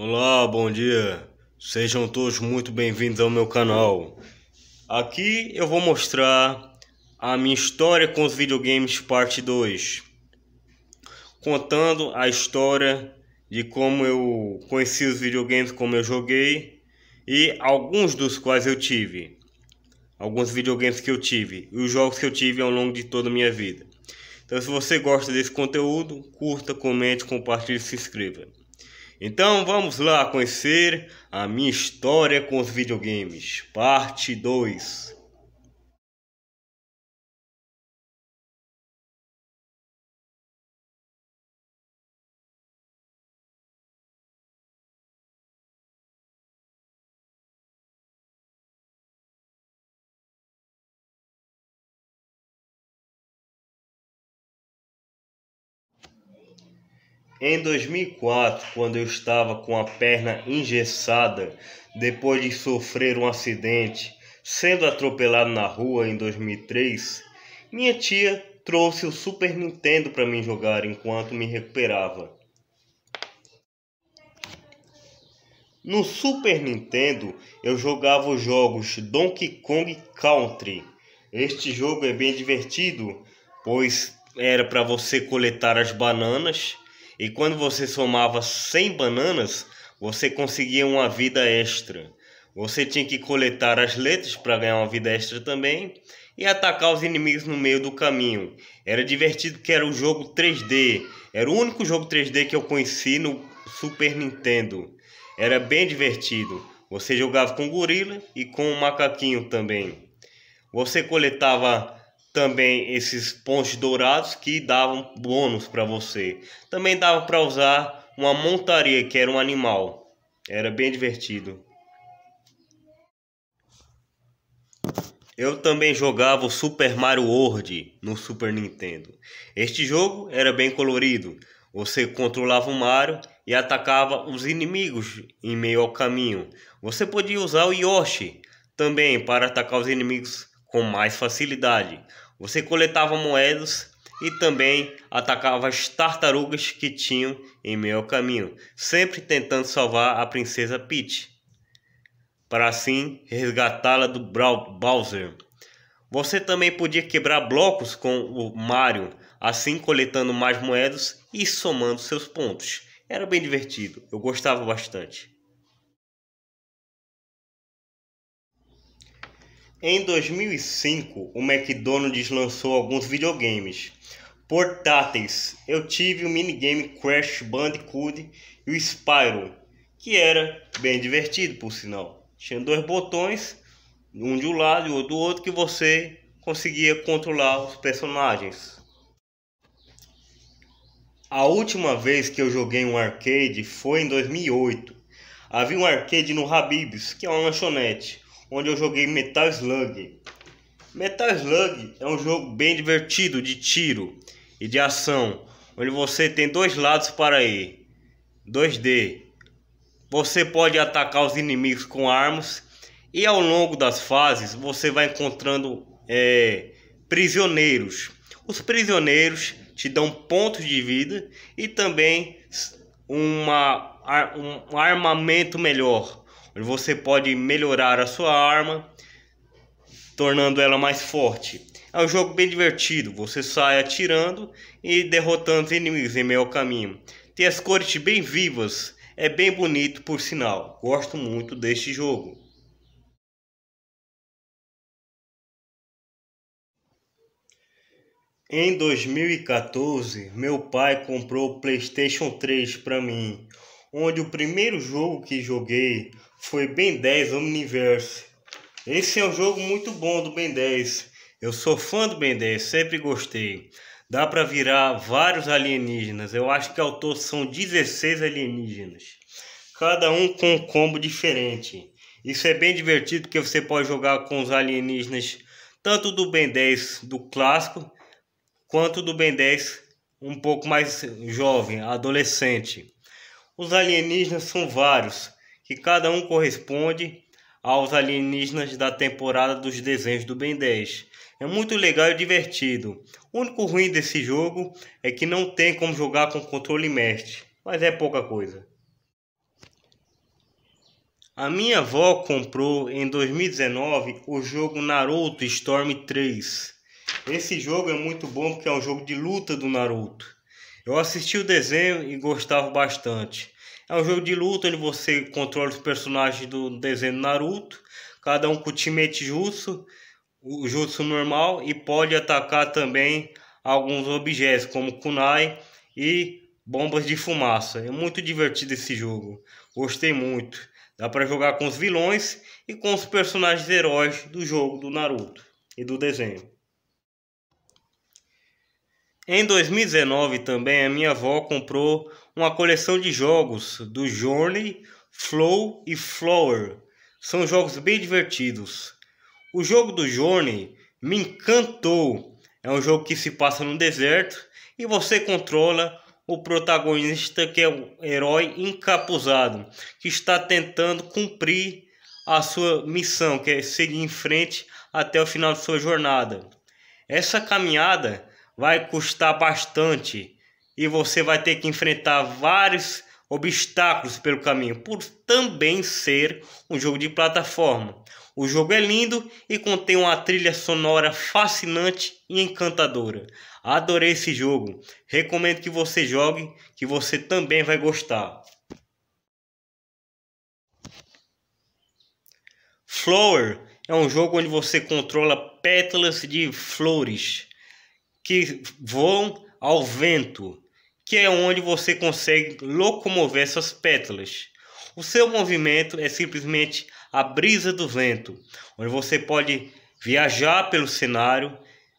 Olá, bom dia. Sejam todos muito bem-vindos ao meu canal. Aqui eu vou mostrar a minha história com os videogames parte 2. Contando a história de como eu conheci os videogames, como eu joguei e alguns dos quais eu tive. Alguns videogames que eu tive e os jogos que eu tive ao longo de toda a minha vida. Então se você gosta desse conteúdo, curta, comente, compartilhe e se inscreva. Então vamos lá conhecer a minha história com os videogames, parte 2. Em 2004, quando eu estava com a perna engessada depois de sofrer um acidente, sendo atropelado na rua em 2003, minha tia trouxe o Super Nintendo para mim jogar enquanto me recuperava. No Super Nintendo, eu jogava os jogos Donkey Kong Country. Este jogo é bem divertido, pois era para você coletar as bananas e quando você somava 100 bananas, você conseguia uma vida extra. Você tinha que coletar as letras para ganhar uma vida extra também e atacar os inimigos no meio do caminho. Era divertido que era o jogo 3D. Era o único jogo 3D que eu conheci no Super Nintendo. Era bem divertido. Você jogava com o gorila e com o macaquinho também. Você coletava também esses pontos dourados que davam bônus para você. Também dava para usar uma montaria, que era um animal. Era bem divertido. Eu também jogava o Super Mario World no Super Nintendo. Este jogo era bem colorido. Você controlava o Mario e atacava os inimigos em meio ao caminho. Você podia usar o Yoshi também para atacar os inimigos com mais facilidade. Você coletava moedas e também atacava as tartarugas que tinham em meio ao caminho, sempre tentando salvar a princesa Peach, para assim resgatá-la do Bowser. Você também podia quebrar blocos com o Mario, assim coletando mais moedas e somando seus pontos. Era bem divertido, eu gostava bastante. Em 2005, o McDonald's lançou alguns videogames portáteis. Eu tive o minigame Crash Bandicoot e o Spyro, que era bem divertido, por sinal. Tinha dois botões, um de um lado e outro do outro, que você conseguia controlar os personagens. A última vez que eu joguei um arcade foi em 2008. Havia um arcade no Habib's, que é uma lanchonete onde eu joguei Metal Slug. Metal Slug é um jogo bem divertido de tiro e de ação, onde você tem dois lados para ir. 2D. Você pode atacar os inimigos com armas e ao longo das fases você vai encontrando é, prisioneiros. Os prisioneiros te dão pontos de vida e também uma, um armamento melhor você pode melhorar a sua arma, tornando ela mais forte. É um jogo bem divertido, você sai atirando e derrotando os inimigos em meio ao caminho. Tem as cores bem vivas, é bem bonito por sinal. Gosto muito deste jogo. Em 2014, meu pai comprou o PlayStation 3 para mim, onde o primeiro jogo que joguei foi Ben 10 Omniverse. Esse é um jogo muito bom do Ben 10. Eu sou fã do Ben 10, sempre gostei. Dá para virar vários alienígenas. Eu acho que ao todo são 16 alienígenas. Cada um com um combo diferente. Isso é bem divertido porque você pode jogar com os alienígenas tanto do Ben 10 do clássico quanto do Ben 10 um pouco mais jovem, adolescente. Os alienígenas são vários que cada um corresponde aos alienígenas da temporada dos desenhos do Ben 10. É muito legal e divertido. O único ruim desse jogo é que não tem como jogar com controle mestre, mas é pouca coisa. A minha avó comprou em 2019 o jogo Naruto Storm 3. Esse jogo é muito bom porque é um jogo de luta do Naruto. Eu assisti o desenho e gostava bastante. É um jogo de luta onde você controla os personagens do desenho Naruto, cada um com o timete jutsu, o jutsu normal e pode atacar também alguns objetos como kunai e bombas de fumaça. É muito divertido esse jogo. Gostei muito. Dá para jogar com os vilões e com os personagens heróis do jogo do Naruto e do desenho. Em 2019 também a minha avó comprou uma coleção de jogos do Journey, Flow e Flower. São jogos bem divertidos. O jogo do Journey me encantou. É um jogo que se passa no deserto e você controla o protagonista que é um herói encapuzado que está tentando cumprir a sua missão, que é seguir em frente até o final de sua jornada. Essa caminhada vai custar bastante e você vai ter que enfrentar vários obstáculos pelo caminho, por também ser um jogo de plataforma. O jogo é lindo e contém uma trilha sonora fascinante e encantadora. Adorei esse jogo. Recomendo que você jogue, que você também vai gostar. Flower é um jogo onde você controla pétalas de flores que voam ao vento, que é onde você consegue locomover essas pétalas. O seu movimento é simplesmente a brisa do vento, onde você pode viajar pelo cenário,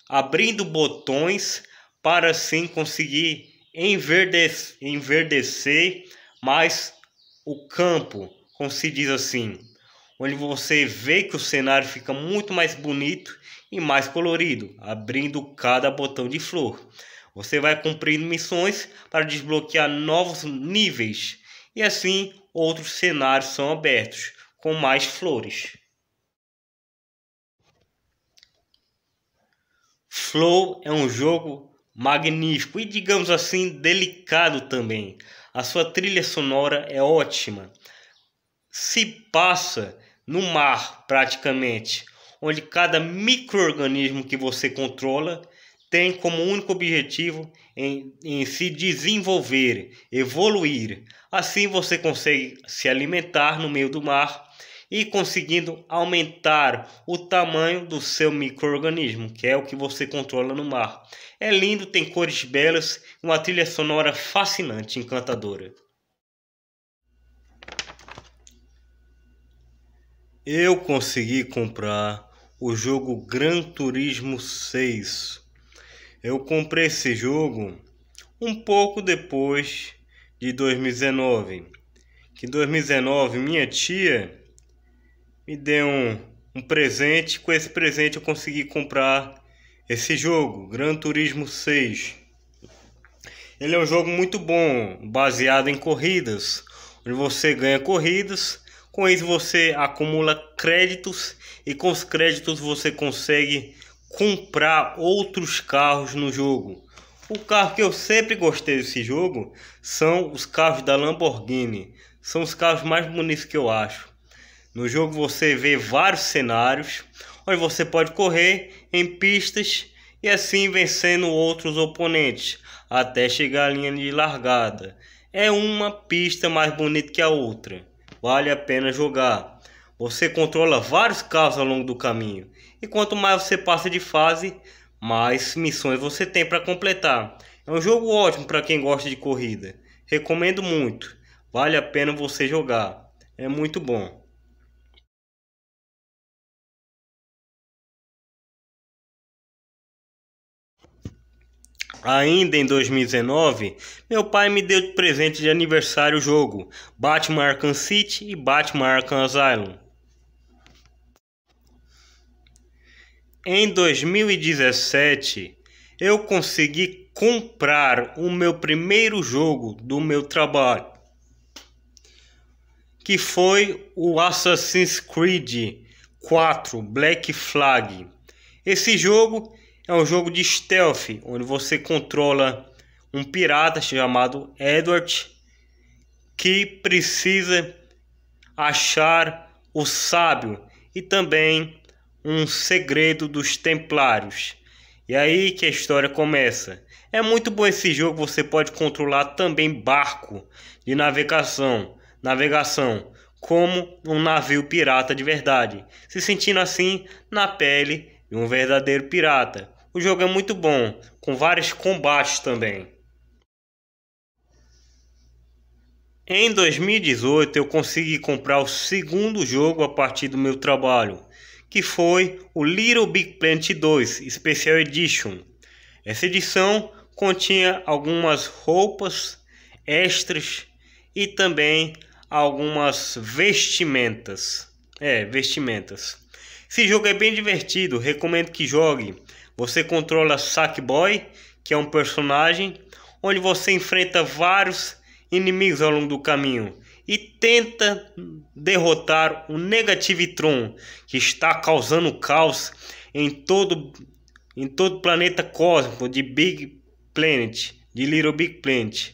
abrindo botões para assim conseguir enverdecer, enverdecer mais o campo, como se diz assim, onde você vê que o cenário fica muito mais bonito e mais colorido, abrindo cada botão de flor. Você vai cumprindo missões para desbloquear novos níveis e assim outros cenários são abertos com mais flores. Flow é um jogo magnífico e, digamos assim, delicado também. A sua trilha sonora é ótima. Se passa no mar, praticamente, onde cada microorganismo que você controla tem como único objetivo em, em, se desenvolver, evoluir. Assim você consegue se alimentar no meio do mar e conseguindo aumentar o tamanho do seu microorganismo, que é o que você controla no mar. É lindo, tem cores belas, uma trilha sonora fascinante, encantadora. Eu consegui comprar o jogo Gran Turismo 6. Eu comprei esse jogo um pouco depois de 2019. Que em 2019 minha tia me deu um, um presente, com esse presente eu consegui comprar esse jogo, Gran Turismo 6. Ele é um jogo muito bom, baseado em corridas, onde você ganha corridas com isso você acumula créditos e com os créditos você consegue comprar outros carros no jogo. O carro que eu sempre gostei desse jogo são os carros da Lamborghini. São os carros mais bonitos que eu acho. No jogo você vê vários cenários onde você pode correr em pistas e assim vencendo outros oponentes até chegar à linha de largada. É uma pista mais bonita que a outra vale a pena jogar. Você controla vários carros ao longo do caminho, e quanto mais você passa de fase, mais missões você tem para completar. É um jogo ótimo para quem gosta de corrida. Recomendo muito. Vale a pena você jogar. É muito bom. Ainda em 2019, meu pai me deu de presente de aniversário o jogo Batman Arkham City e Batman Arkham Asylum. Em 2017, eu consegui comprar o meu primeiro jogo do meu trabalho, que foi o Assassin's Creed 4 Black Flag. Esse jogo é um jogo de stealth, onde você controla um pirata chamado Edward que precisa achar o sábio e também um segredo dos templários. E aí que a história começa. É muito bom esse jogo, você pode controlar também barco de navegação, navegação como um navio pirata de verdade, se sentindo assim na pele de um verdadeiro pirata. O jogo é muito bom, com vários combates também. Em 2018 eu consegui comprar o segundo jogo a partir do meu trabalho, que foi o Little Big Planet 2 Special Edition. Essa edição continha algumas roupas extras e também algumas vestimentas. É, vestimentas. Esse jogo é bem divertido, recomendo que jogue. Você controla Sackboy, que é um personagem onde você enfrenta vários inimigos ao longo do caminho e tenta derrotar o Negativitron, que está causando caos em todo em todo o planeta cósmico de Big Planet, de Little Big Planet.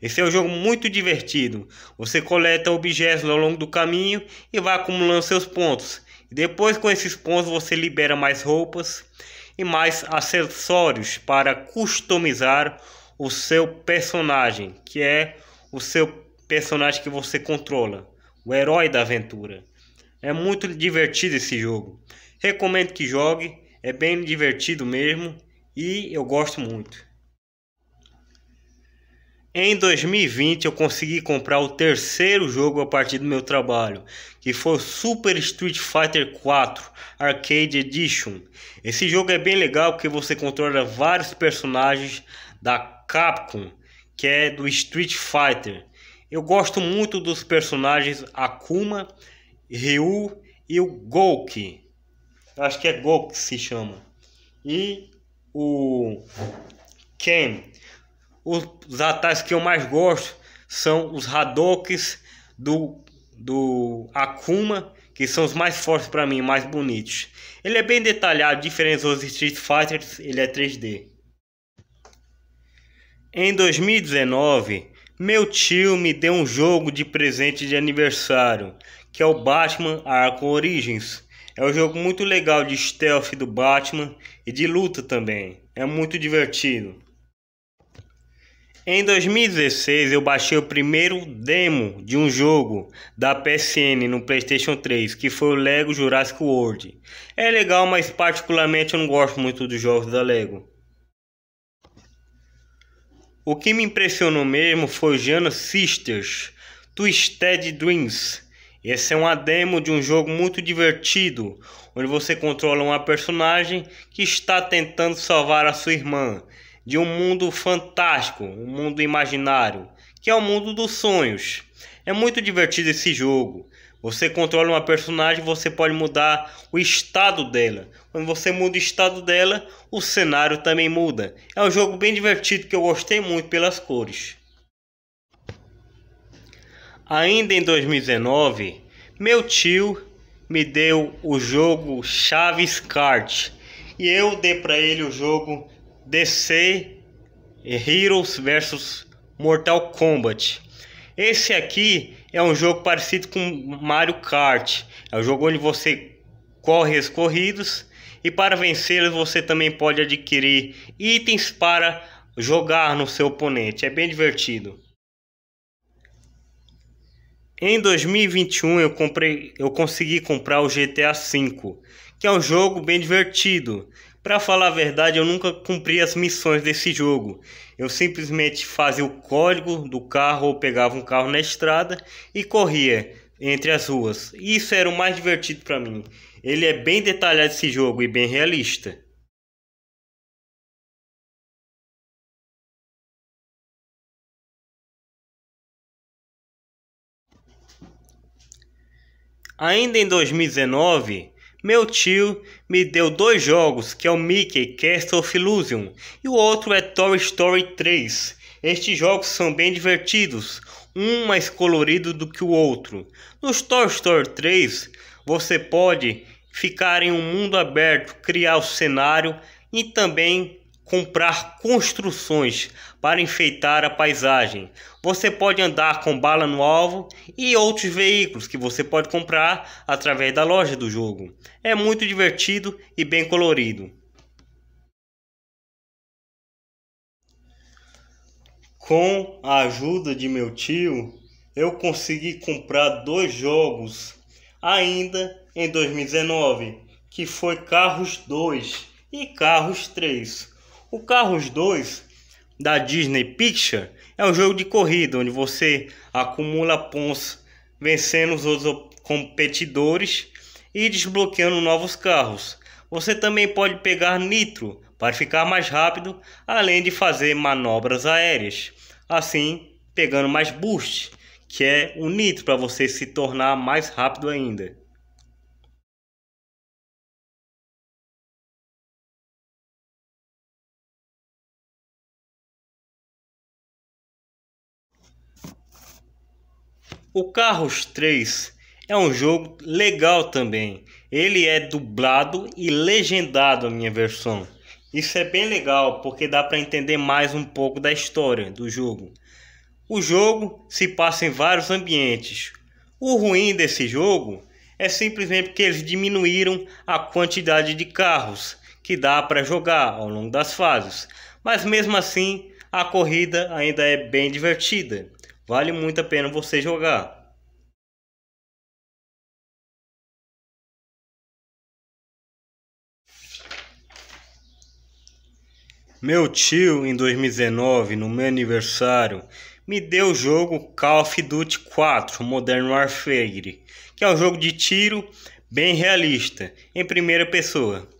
Esse é um jogo muito divertido. Você coleta objetos ao longo do caminho e vai acumulando seus pontos. Depois com esses pontos você libera mais roupas e mais acessórios para customizar o seu personagem, que é o seu personagem que você controla, o herói da aventura. É muito divertido esse jogo. Recomendo que jogue, é bem divertido mesmo e eu gosto muito. Em 2020 eu consegui comprar o terceiro jogo a partir do meu trabalho, que foi o Super Street Fighter 4 Arcade Edition. Esse jogo é bem legal porque você controla vários personagens da Capcom, que é do Street Fighter. Eu gosto muito dos personagens Akuma, Ryu e o Gouki. Acho que é Gouki que se chama. E o Ken os ataques que eu mais gosto são os Hadokes do, do Akuma, que são os mais fortes para mim, mais bonitos. Ele é bem detalhado, diferente dos Street Fighters, ele é 3D. Em 2019, meu tio me deu um jogo de presente de aniversário, que é o Batman Arkham Origins. É um jogo muito legal de stealth do Batman e de luta também. É muito divertido. Em 2016 eu baixei o primeiro demo de um jogo da PSN no PlayStation 3, que foi o Lego Jurassic World. É legal, mas particularmente eu não gosto muito dos jogos da Lego. O que me impressionou mesmo foi o Jana Sisters Twisted Dreams. Essa é uma demo de um jogo muito divertido, onde você controla uma personagem que está tentando salvar a sua irmã de um mundo fantástico, um mundo imaginário, que é o mundo dos sonhos. É muito divertido esse jogo. Você controla uma personagem, você pode mudar o estado dela. Quando você muda o estado dela, o cenário também muda. É um jogo bem divertido que eu gostei muito pelas cores. Ainda em 2019, meu tio me deu o jogo Chaves Kart e eu dei para ele o jogo DC Heroes versus Mortal Kombat. Esse aqui é um jogo parecido com Mario Kart. É um jogo onde você corre as corridas e para vencê-las você também pode adquirir itens para jogar no seu oponente. É bem divertido. Em 2021 eu comprei, eu consegui comprar o GTA V, que é um jogo bem divertido. Para falar a verdade, eu nunca cumpri as missões desse jogo. Eu simplesmente fazia o código do carro ou pegava um carro na estrada e corria entre as ruas. Isso era o mais divertido para mim. Ele é bem detalhado esse jogo e bem realista. Ainda em 2019, meu tio me deu dois jogos, que é o Mickey Castle of Illusion e o outro é Toy Story 3. Estes jogos são bem divertidos, um mais colorido do que o outro. No Toy Story 3, você pode ficar em um mundo aberto, criar o cenário e também comprar construções para enfeitar a paisagem. Você pode andar com bala no alvo e outros veículos que você pode comprar através da loja do jogo. É muito divertido e bem colorido. Com a ajuda de meu tio, eu consegui comprar dois jogos ainda em 2019, que foi Carros 2 e Carros 3. O Carros 2 da Disney Picture é um jogo de corrida onde você acumula pontos vencendo os outros competidores e desbloqueando novos carros. Você também pode pegar nitro para ficar mais rápido, além de fazer manobras aéreas, assim pegando mais boost, que é o nitro para você se tornar mais rápido ainda. O Carros 3 é um jogo legal também. Ele é dublado e legendado a minha versão. Isso é bem legal porque dá para entender mais um pouco da história do jogo. O jogo se passa em vários ambientes. O ruim desse jogo é simplesmente porque eles diminuíram a quantidade de carros que dá para jogar ao longo das fases. Mas mesmo assim, a corrida ainda é bem divertida. Vale muito a pena você jogar. Meu tio, em 2019, no meu aniversário, me deu o jogo Call of Duty 4 Modern Warfare, que é um jogo de tiro bem realista, em primeira pessoa.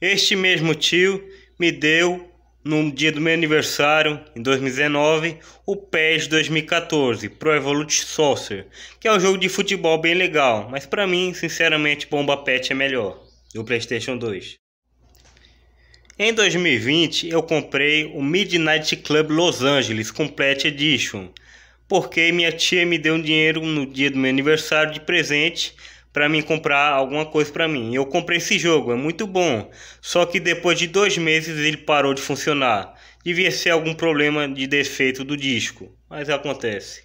Este mesmo tio me deu no dia do meu aniversário, em 2019, o PES 2014 Pro Evolution Soccer, que é um jogo de futebol bem legal, mas para mim, sinceramente, Bomba Pet é melhor, do PlayStation 2. Em 2020, eu comprei o Midnight Club Los Angeles Complete Edition, porque minha tia me deu um dinheiro no dia do meu aniversário de presente para mim comprar alguma coisa para mim. Eu comprei esse jogo, é muito bom. Só que depois de dois meses ele parou de funcionar. Devia ser algum problema de defeito do disco, mas acontece.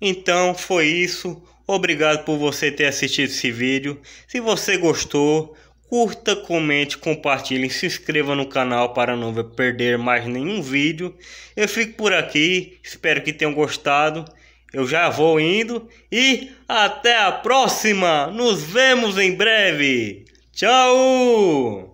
Então foi isso. Obrigado por você ter assistido esse vídeo. Se você gostou, Curta, comente, compartilhe, se inscreva no canal para não perder mais nenhum vídeo. Eu fico por aqui, espero que tenham gostado. Eu já vou indo e até a próxima! Nos vemos em breve! Tchau!